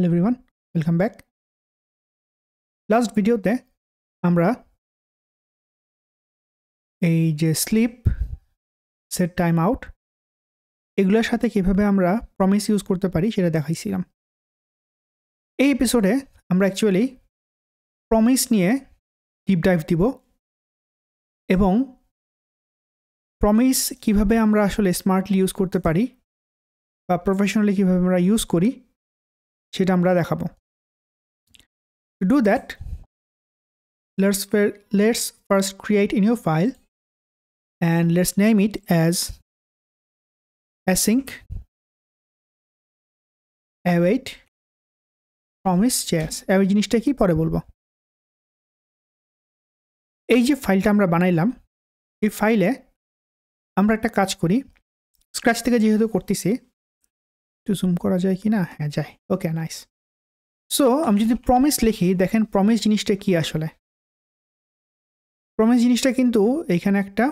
Hello everyone welcome back last ভিডিওতে আমরা এই যে স্লিপ সেট টাইম আউট এগুলোর সাথে কিভাবে আমরা প্রমিস ইউজ করতে পারি সেটা দেখাইছিলাম এই এপিসোডে আমরা অ্যাকচুয়ালি প্রমিস নিয়ে ডিপ ডাইভ দিব এবং প্রমিস কিভাবে আমরা আসলে স্মার্টলি ইউজ করতে পারি বা প্রফেশনালি কীভাবে আমরা ইউজ করি সেটা আমরা দেখাবো to do that let's let's first create in you file and let's name it as async await promise chase এই জিনিসটা কি পরে বলবো এই যে ফাইলটা আমরা বানাইলাম এই ফাইলে আমরা একটা কাজ করি স্ক্র্যাচ থেকে যেহেতু করতেছি একটু জুম করা যায় কি না হ্যাঁ যায় ওকে নাইস সো আমি যদি প্রমিস লিখি দেখেন প্রমিস জিনিসটা কি আসলে প্রমিস জিনিসটা কিন্তু এখানে একটা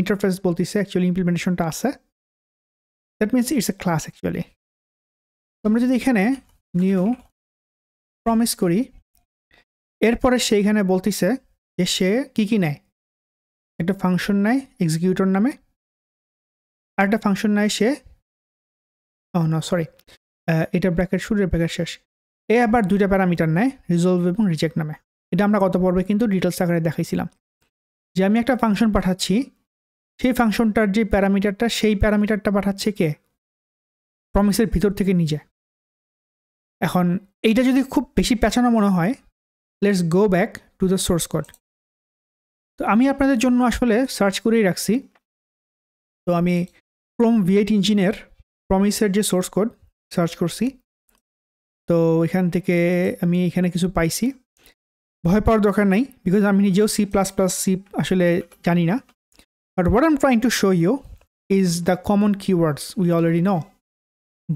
ইন্টারফেস বলতেছে অ্যাকচুয়ালি ইমপ্লিমেন্টেশনটা আছে that means it's a class actually আমরা যদি এখানে নিউ প্রমিস করি এরপরে সে এখানে বলতেছে যে সে কি কি নেয় একটা ফাংশন নেয় এক্সিকিউটর নামে আর একটা ফাংশন নেয় সে ও না সরি এটা ব্র্যাকেট শুরু ব্র্যাকেট শেষ এ আবার দুইটা প্যারামিটার নেয় রিজলভ এবং রিজেক্ট নামে এটা আমরা গত পর্বে কিন্তু ডিটেলস আকারে দেখাইছিলাম যে আমি একটা ফাংশন পাঠাচ্ছি সেই ফাংশনটার যে প্যারামিটারটা সেই প্যারামিটারটা পাঠাচ্ছে কে প্রমিসের ভিতর থেকে নিজে এখন এইটা যদি খুব বেশি পেছানো মনে হয় let's go back to the source code তো আমি আপনাদের জন্য আসলে সার্চ করেই রাখছি তো আমি ক্রোম ভিএইট ইঞ্জিনের প্রমিসের যে সোর্স কোড সার্চ করছি তো এখান থেকে আমি এখানে কিছু পাইছি ভয় পাওয়ার দরকার নাই বিকজ আমি নিজেও সি প্লাস প্লাস সি আসলে জানি না but what am trying to show you is the common keywords we already know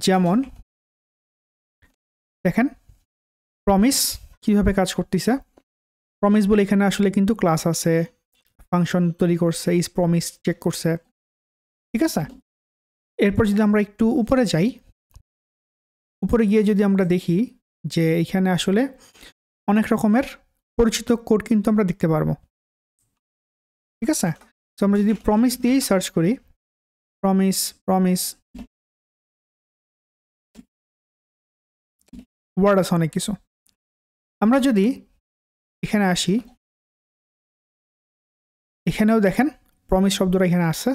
যেমন দেখেন প্রমিস কীভাবে কাজ করতেছে প্রমিস বলে এখানে আসলে কিন্তু ক্লাস আছে ফাংশন তৈরি করছে ইজ প্রমিস চেক করছে ঠিক আছে এরপর যদি আমরা একটু উপরে যাই উপরে গিয়ে যদি আমরা দেখি যে এখানে আসলে অনেক রকমের পরিচিত কোড কিন্তু আমরা দেখতে পারবো ঠিক আছে তো আমরা যদি প্রমিস দিয়েই সার্চ করি প্রমিস প্রমিস ওয়ার্ড আছে অনেক কিছু আমরা যদি এখানে আসি এখানেও দেখেন প্রমিস শব্দটা এখানে আছে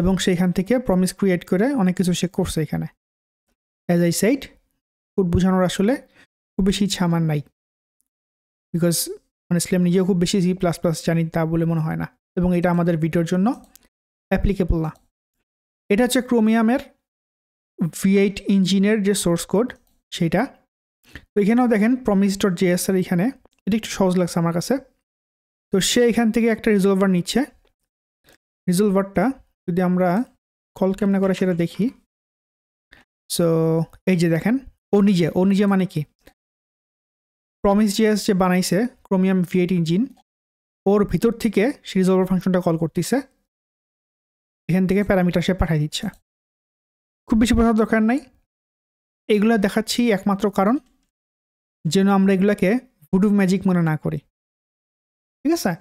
এবং সেইখান থেকে প্রমিস ক্রিয়েট করে অনেক কিছু সে করছে এখানে অ্যাজ আই সাইড কোড বোঝানোর আসলে খুব বেশি ইচ্ছা আমার নাই বিকজ মানে স্লেম নিজেও খুব বেশি সি প্লাস প্লাস জানি তা বলে মনে হয় না এবং এটা আমাদের ভিডিওর জন্য অ্যাপ্লিকেবল না এটা হচ্ছে ক্রোমিয়ামের ভি এইট ইঞ্জিনের যে সোর্স কোড সেইটা তো এখানেও দেখেন প্রমিস ডট জেএসআর এখানে এটা একটু সহজ লাগছে আমার কাছে তো সে এখান থেকে একটা রিজলভার নিচ্ছে রিজলভারটা যদি আমরা কল কেমনে করে সেটা দেখি সো এই যে দেখেন ও নিজে ও নিজে মানে কি প্রমিস জিএস যে বানাইছে ক্রোমিয়াম ভিএট ইঞ্জিন ওর ভিতর থেকে সে রিজলভার ফাংশনটা কল করতেছে এখান থেকে প্যারামিটার সে পাঠিয়ে দিচ্ছে খুব বেশি বোঝার দরকার নাই এগুলো দেখাচ্ছি একমাত্র কারণ যেন আমরা এগুলোকে ভুডু ম্যাজিক মনে না করি ঠিক আছে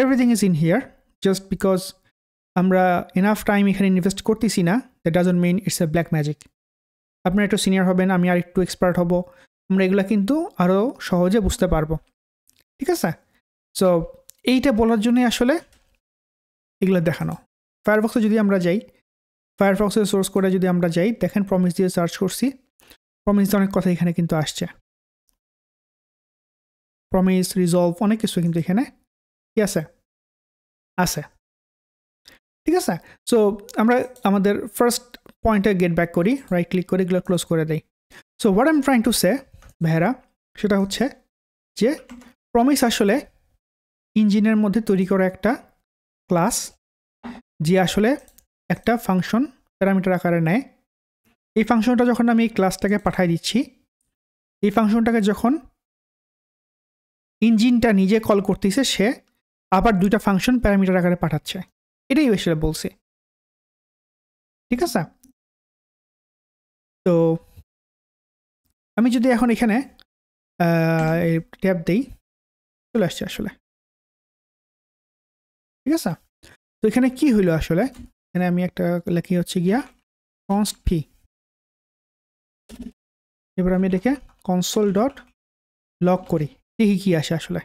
everything is in here just because আমরা এনাফ টাইম এখানে ইনভেস্ট করতেছি না that doesn't mean it's a black magic আপনারা একটু সিনিয়র হবেন আমি আর একটু এক্সপার্ট হব আমরা এগুলো কিন্তু আরও সহজে বুঝতে পারবো ঠিক আছে সো এইটা বলার জন্যই আসলে এগুলো দেখানো ফায়ারফক্সে যদি আমরা যাই ফায়ারফক্সের সোর্স করে যদি আমরা যাই দেখেন প্রমিস দিয়ে সার্চ করছি প্রমিস দিয়ে অনেক কথা এখানে কিন্তু আসছে প্রমিস রিজলভ অনেক কিছু কিন্তু এখানে ঠিক আছে আছে ঠিক আছে সো আমরা আমাদের ফার্স্ট পয়েন্টে গেট ব্যাক করি রাইট ক্লিক করে এগুলো ক্লোজ করে দেই so what I'm trying to say ভেরা সেটা হচ্ছে যে প্রমিস আসলে ইঞ্জিনের মধ্যে তৈরি করা একটা ক্লাস যে আসলে একটা ফাংশন প্যারামিটার আকারে নেয় এই ফাংশনটা যখন আমি এই ক্লাসটাকে পাঠাই দিচ্ছি এই ফাংশনটাকে যখন ইঞ্জিনটা নিজে কল করতেছে সে আবার দুইটা ফাংশন প্যারামিটার আকারে পাঠাচ্ছে এটাই বেশি বলছি ঠিক আছে তো আমি যদি এখন এখানে ট্যাব দিই চলে আসছে আসলে ঠিক আছে তো এখানে কি হইলো আসলে এখানে আমি একটা লেখি হচ্ছে গিয়া কনস্ট ফি এবার আমি দেখে কনসোল ডট লক করি দেখি কি আসে আসলে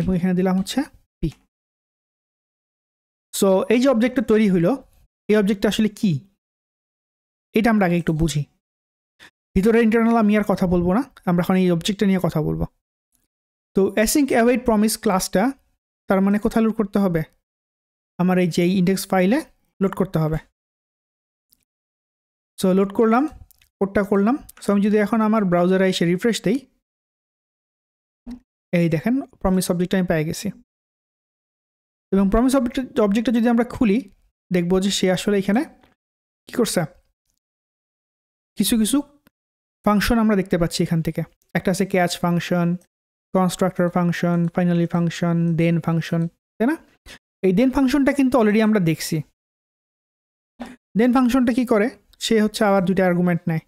এবং এখানে দিলাম হচ্ছে সো এই যে অবজেক্টটা তৈরি হইলো এই অবজেক্টটা আসলে কি এটা আমরা আগে একটু বুঝি ভিতরে ইন্টারনাল আমি আর কথা বলবো না আমরা এখন এই অবজেক্টটা নিয়ে কথা বলবো তো অ্যাসিঙ্ক অ্যাওয়েড প্রমিস ক্লাসটা তার মানে কোথায় লোড করতে হবে আমার এই যে ইন্ডেক্স ফাইলে লোড করতে হবে সো লোড করলাম কোডটা করলাম সো আমি যদি এখন আমার ব্রাউজারে এসে রিফ্রেশ দিই এই দেখেন প্রমিস সাবজেক্টটা আমি পেয়ে গেছি এবং প্রমিস অবজেক্টটা যদি আমরা খুলি দেখব যে সে আসলে এখানে কি করছে কিছু কিছু ফাংশন আমরা দেখতে পাচ্ছি এখান থেকে একটা আছে catch function constructor function finally function then function তাই না এই দেন ফাংশনটা কিন্তু অলরেডি আমরা দেখছি দেন ফাংশনটা কি করে সে হচ্ছে আবার দুটো আর্গুমেন্ট নেয়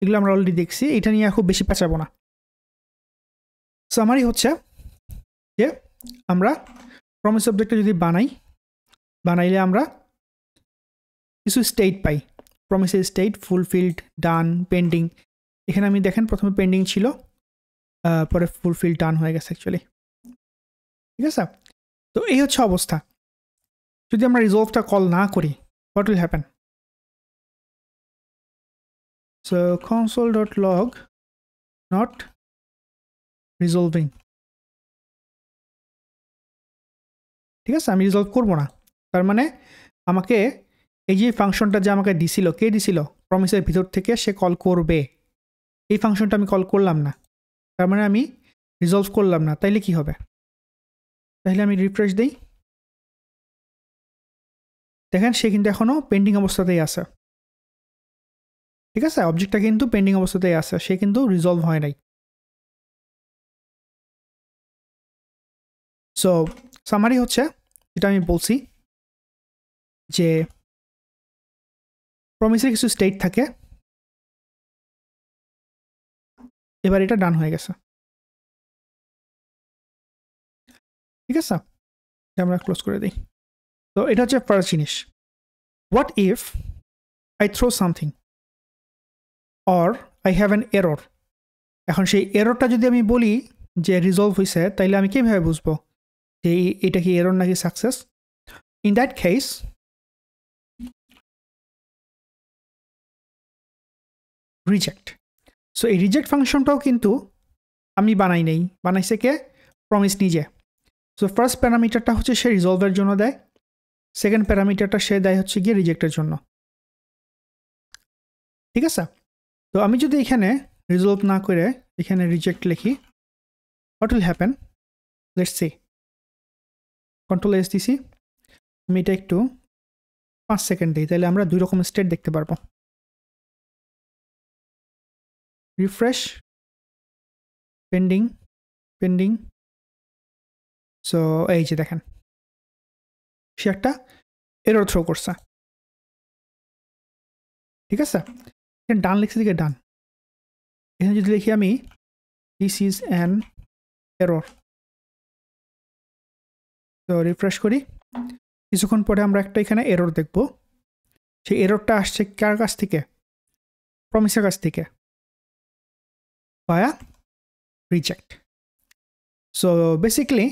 এগুলো আমরা অলরেডি দেখছি এটা নিয়ে খুব বেশি পেঁচাবো না সামারি হচ্ছে যে আমরা প্রমিস অবজেক্টটা যদি বানাই বানাইলে আমরা কিছু স্টেট পাই প্রমিসের স্টেট ফুলফিল্ড ডান পেন্ডিং এখানে আমি দেখেন প্রথমে পেন্ডিং ছিল পরে ফুলফিল ডান হয়ে গেছে অ্যাকচুয়ালি ঠিক আছে তো এই হচ্ছে অবস্থা যদি আমরা রিজলভটা কল না করি what will happen so console dot log not resolving ঠিক আছে আমি রিজলভ করবো না তার মানে আমাকে এই যে ফাংশনটা যে আমাকে দিছিল কে দিছিল প্রমিসের ভিতর থেকে সে কল করবে এই ফাংশনটা আমি কল করলাম না তার মানে আমি রিজলভ করলাম না তাইলে কি হবে তাহলে আমি রিফ্রেশ দিই দেখেন সে কিন্তু এখনও পেন্ডিং অবস্থাতেই আছে ঠিক আছে অবজেক্টটা কিন্তু পেন্ডিং অবস্থাতেই আছে সে কিন্তু রিজলভ হয় নাই সো সামারি হচ্ছে যেটা আমি বলছি যে প্রমিসের কিছু স্টেট থাকে এবার এটা ডান হয়ে গেছে ঠিক আছে আমরা ক্লোজ করে দিই তো এটা হচ্ছে ফার্স্ট জিনিস what if I throw something or I have an error এখন সেই এররটা যদি আমি বলি যে রিজলভ হয়েছে তাইলে আমি কীভাবে বুঝবো যে এটা কি এরর নাকি success in that case reject so এই রিজেক্ট ফাংশনটাও কিন্তু আমি বানাই নেই বানাইছে কে প্রমিস নিজে সো ফার্স্ট প্যারামিটারটা হচ্ছে সে রিজলভের জন্য দেয় সেকেন্ড প্যারামিটারটা সে দেয় হচ্ছে গিয়ে রিজেক্টের জন্য ঠিক আছে তো আমি যদি এখানে রিজলভ না করে এখানে রিজেক্ট লিখি what will happen let's see control S দিছি আমি এটা একটু পাঁচ সেকেন্ড দিই তাহলে আমরা দুই রকম স্টেট দেখতে পারবো রিফ্রেশ পেন্ডিং পেন্ডিং সো এই যে দেখেন সে একটা এরর থ্রো করছে ঠিক আছে ডান লিখছি দিকে ডান এখানে যদি লিখি আমি দিস ইজ অ্যান এরর তো রিফ্রেশ করি কিছুক্ষণ পরে আমরা একটা এখানে এরর দেখব সেই এররটা আসছে কার কাছ থেকে প্রমিসের কাছ থেকে via reject so basically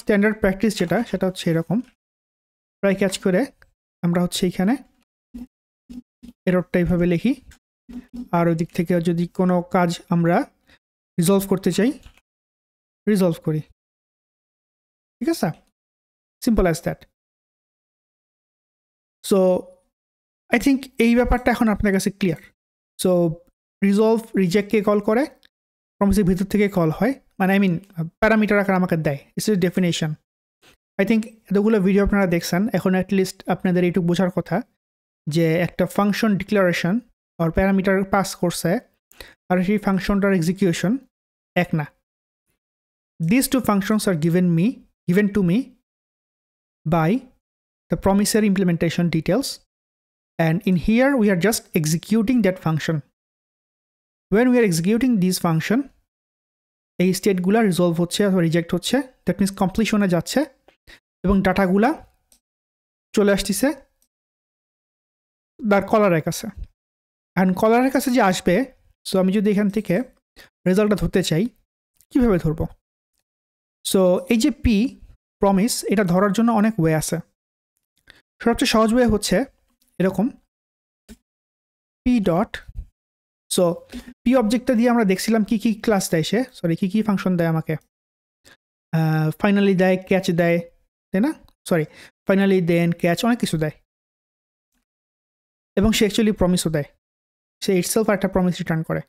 standard practice যেটা সেটা হচ্ছে এরকম প্রায় ক্যাচ করে আমরা হচ্ছে এইখানে এররটা এইভাবে লিখি আর ওই দিক থেকে যদি কোনো কাজ আমরা রিজলভ করতে চাই রিজলভ করি ঠিক আছে simple as that so I think এই ব্যাপারটা এখন আপনার কাছে ক্লিয়ার সো রিজলভ রিজেক্টকে কল করে প্রমিসের ভিতর থেকে কল হয় মানে আই মিন প্যারামিটার আকার আমাকে দেয় it's is definition I think এতগুলো ভিডিও আপনারা দেখছেন এখন অ্যাটলিস্ট আপনাদের এইটুকু বোঝার কথা যে একটা ফাংশন ডিক্লারেশন আর প্যারামিটার পাস করছে আর সেই ফাংশনটার এক্সিকিউশন এক না দিস টু ফাংশনস আর given me given to me by the promissory implementation details. And in here, we are just executing that function. When we are executing this function, a state gula resolve hoche or reject hoche that means completion হচ্ছে ebong data gula chole ashtise dar caller আসতেছে kache and caller and kache je ashbe so ami jodi ekhan theke result ta dhorte chai kibhabe dhorbo so ei je p promise এটা ধরার জন্য অনেক way আছে সবচেয়ে সহজ way হচ্ছে এরকম পি ডট সো পি অবজেক্টটা দিয়ে আমরা দেখছিলাম কি কি ক্লাস দেয় সে সরি কী কী ফাংশন দেয় আমাকে ফাইনালি দেয় ক্যাচ দেয় তাই না সরি ফাইনালি দেন ক্যাচ অনেক কিছু দেয় এবং সে অ্যাকচুয়ালি প্রমিসও দেয় সে ইটসেলফ একটা প্রমিস রিটার্ন করে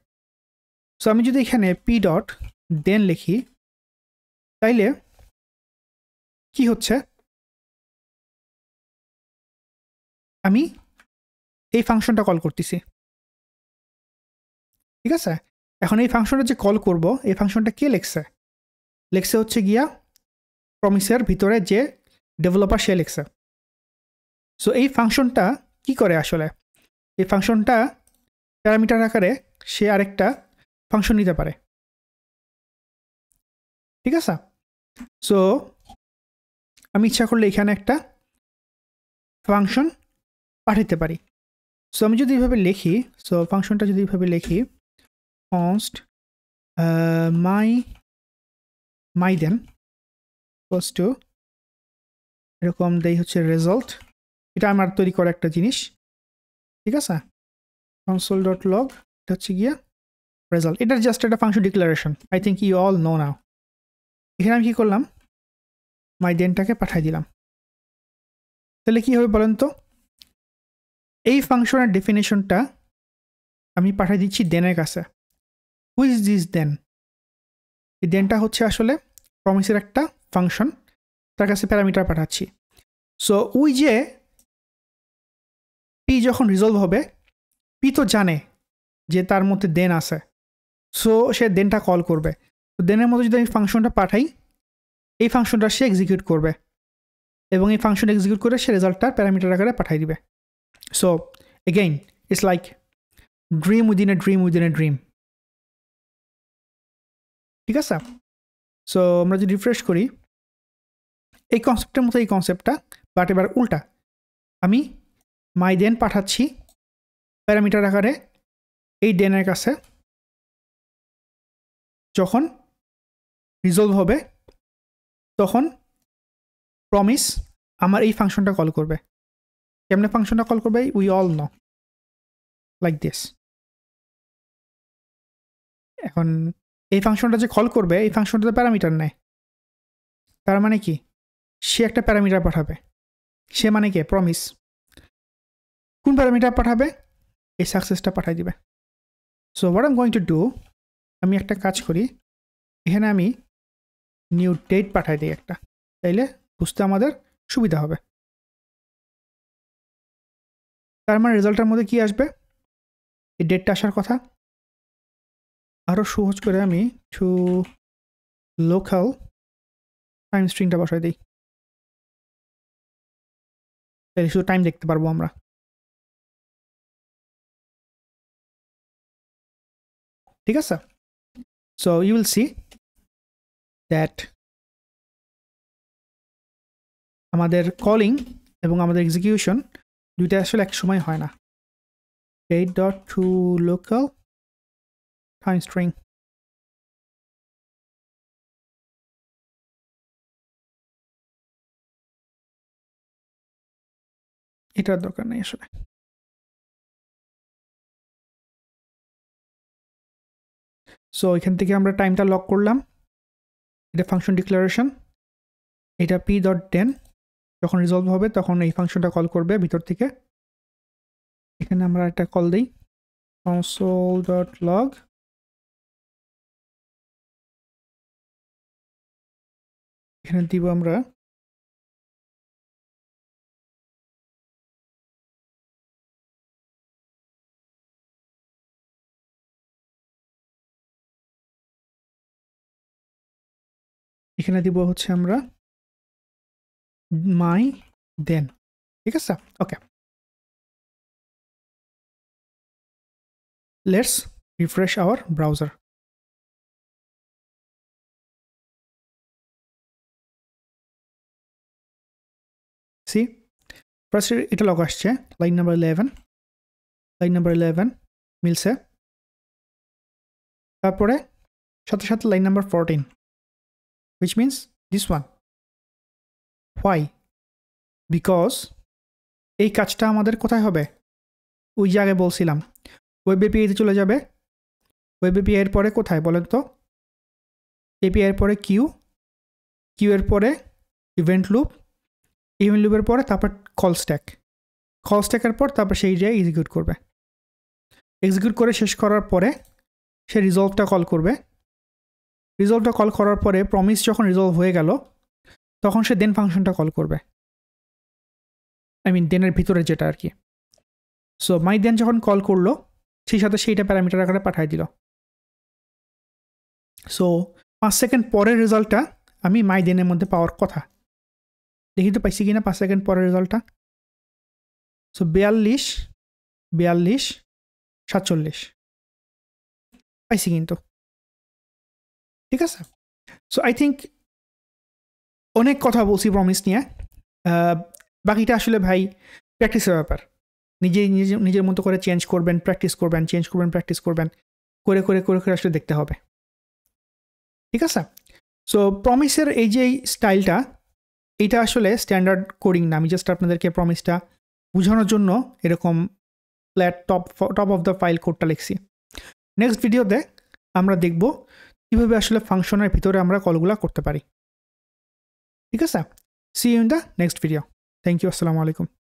সো আমি যদি এখানে পি ডট দেন লিখি তাইলে কি হচ্ছে আমি এই ফাংশনটা কল করতেছি ঠিক আছে এখন এই ফাংশনটা যে কল করব এই ফাংশনটা কে লেখছে লেখছে হচ্ছে গিয়া প্রমিসের ভিতরে যে ডেভেলপার সে লেখছে সো এই ফাংশনটা কি করে আসলে এই ফাংশনটা প্যারামিটার আকারে সে আরেকটা ফাংশন নিতে পারে ঠিক আছে সো আমি ইচ্ছা করলে এখানে একটা ফাংশন পাঠাতে পারি সো আমি যদি এইভাবে লিখি সো ফাংশনটা যদি এইভাবে লিখি const my my then first to এরকম দেই হচ্ছে রেজাল্ট এটা আমার তৈরি করা একটা জিনিস ঠিক আছে কনসোল ডট লগ এটা হচ্ছে গিয়া রেজাল্ট এটার জাস্ট একটা function declaration I think you all know now এখানে আমি কী করলাম মাই দেনটাকে পাঠিয়ে দিলাম তাহলে কি হবে বলেন তো এই ফাংশনের ডেফিনেশনটা আমি পাঠিয়ে দিচ্ছি দেনের কাছে হুইজ দিস দেন এই দেনটা হচ্ছে আসলে প্রমিসের একটা ফাংশন তার কাছে প্যারামিটার পাঠাচ্ছি সো উই যে পি যখন রিজলভ হবে পি তো জানে যে তার মধ্যে দেন আছে সো সে দেনটা কল করবে তো দেনের মধ্যে যদি আমি ফাংশনটা পাঠাই এই ফাংশনটা সে এক্সিকিউট করবে এবং এই ফাংশন এক্সিকিউট করে সে রেজাল্টটা প্যারামিটার আকারে পাঠিয়ে দিবে so again it's like dream within a dream within a dream ঠিক আছে সো আমরা যদি রিফ্রেশ করি এই কনসেপ্টের মতো এই কনসেপ্টটা বাট এবার উল্টা আমি মাই দেন পাঠাচ্ছি প্যারামিটার আকারে এই ডেনের কাছে যখন রিজলভ হবে তখন প্রমিস আমার এই ফাংশনটা কল করবে কেমনে ফাংশনটা কল করবে we all know like this এখন এই ফাংশনটা যে কল করবে এই ফাংশনটাতে প্যারামিটার নেয় তার মানে কি সে একটা প্যারামিটার পাঠাবে সে মানে কে প্রমিস কোন প্যারামিটার পাঠাবে এই সাকসেসটা পাঠাই দিবে so what am going to do আমি একটা কাজ করি এখানে আমি নিউ ডেট পাঠাই দিই একটা তাইলে বুঝতে আমাদের সুবিধা হবে তার মানে রেজাল্টের মধ্যে কি আসবে এই ডেটটা আসার কথা আরও সহজ করে আমি টু লোকাল টাইম স্ট্রিংটা বসাই দিই তাহলে শুধু টাইম দেখতে পারবো আমরা ঠিক আছে so you will see that আমাদের কলিং এবং আমাদের এক্সিকিউশন দুইটা আসলে এক সময় হয় না eight dot to local time string. এটার দরকার নেই আসলে সো এখান থেকে আমরা টাইমটা লক করলাম এটা ফাংশন ডিক্লারেশন এটা পি ডট টেন যখন রিজলভ হবে তখন এই ফাংশনটা কল করবে ভিতর থেকে এখানে আমরা একটা কল দিই কনসোল ডট লগ এখানে দিব আমরা এখানে দিব হচ্ছে আমরা মাই দেন ঠিক আছে okay let's refresh our browser see first এটা লগ আসছে line number eleven line number eleven মিলছে তারপরে সাথে সাথে line number fourteen which means this one why because এই কাজটা আমাদের কোথায় হবে ওই যে আগে বলছিলাম ওয়েব এপিআইতে চলে যাবে ওয়েব এপিআইয়ের পরে কোথায় বলেন তো এপিআইয়ের পরে কিউ কিউ এর পরে ইভেন্ট লুপ ইভেন্ট লুপের পরে তারপর কল স্ট্যাক কল স্ট্যাকের পর তারপর সেই যে এক্সিকিউট করবে এক্সিকিউট করে শেষ করার পরে সে রিজলভটা কল করবে রিজলভটা কল করার পরে প্রমিস যখন রিজলভ হয়ে গেল তখন সে দেন ফাংশনটা কল করবে আই মিন দেনের ভিতরে যেটা আর কি সো মাই দেন যখন কল করলো সেই সাথে সেইটা প্যারামিটার আকারে পাঠিয়ে দিল সো পাঁচ সেকেন্ড পরের রেজাল্টটা আমি মাই দেনের মধ্যে পাওয়ার কথা দেখি তো পাইছি কিনা পাঁচ সেকেন্ড পরের রেজাল্টটা সো বিয়াল্লিশ বিয়াল্লিশ সাতচল্লিশ পাইছি কিন্তু ঠিক আছে সো আই থিঙ্ক অনেক কথা বলছি প্রমিস নিয়ে বাকিটা আসলে ভাই প্র্যাকটিসের ব্যাপার নিজে নিজে নিজের মতো করে চেঞ্জ করবেন প্র্যাকটিস করবেন চেঞ্জ করবেন প্র্যাকটিস করবেন করে করে করে করে আসলে দেখতে হবে ঠিক আছে সো প্রমিসের এই যে স্টাইলটা এটা আসলে স্ট্যান্ডার্ড কোডিং না আমি জাস্ট আপনাদেরকে প্রমিসটা বোঝানোর জন্য এরকম flat top top of the file কোডটা লিখছি নেক্সট ভিডিওতে আমরা দেখব কীভাবে আসলে ফাংশনের ভিতরে আমরা কলগুলো করতে পারি ঠিক আছে see in the next video thank you আসসালামু আলাইকুম